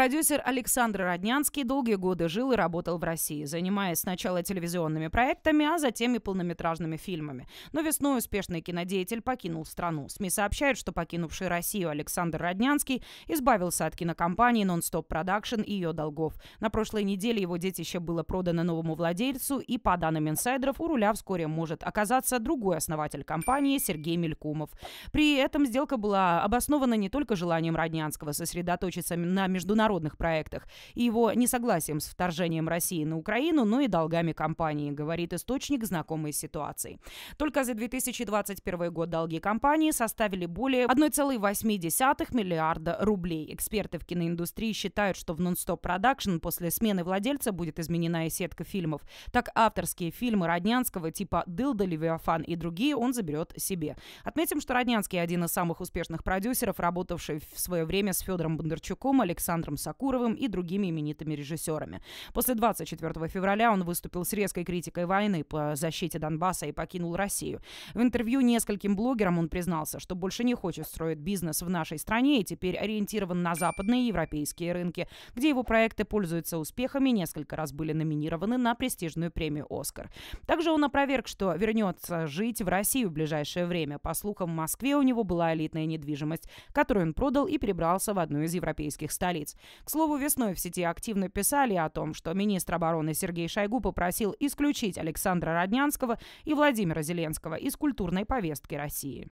Продюсер Александр Роднянский долгие годы жил и работал в России, занимаясь сначала телевизионными проектами, а затем и полнометражными фильмами. Но весной успешный кинодеятель покинул страну. СМИ сообщают, что покинувший Россию Александр Роднянский избавился от кинокомпании Non-Stop Production и ее долгов. На прошлой неделе его детище было продано новому владельцу, и, по данным инсайдеров, у руля вскоре может оказаться другой основатель компании Сергей Мелькумов. При этом сделка была обоснована не только желанием Роднянского сосредоточиться на международном международных проектах и его несогласием с вторжением России на Украину, но и долгами компании, говорит источник, знакомый с ситуацией. Только за 2021 год долги компании составили более 1,8 миллиарда рублей. Эксперты в киноиндустрии считают, что в нон-стоп продакшн после смены владельца будет изменена и сетка фильмов. Так авторские фильмы Роднянского типа «Дылда», «Левиафан» и другие он заберет себе. Отметим, что Роднянский один из самых успешных продюсеров, работавший в свое время с Федором Бондарчуком, Александром Сакуровым и другими именитыми режиссерами. После 24 февраля он выступил с резкой критикой войны по защите Донбасса и покинул Россию. В интервью нескольким блогерам он признался, что больше не хочет строить бизнес в нашей стране и теперь ориентирован на западные европейские рынки, где его проекты пользуются успехами, и несколько раз были номинированы на престижную премию «Оскар». Также он опроверг, что вернется жить в Россию в ближайшее время. По слухам, в Москве у него была элитная недвижимость, которую он продал и перебрался в одну из европейских столиц. К слову, весной в сети активно писали о том, что министр обороны Сергей Шойгу попросил исключить Александра Роднянского и Владимира Зеленского из культурной повестки России.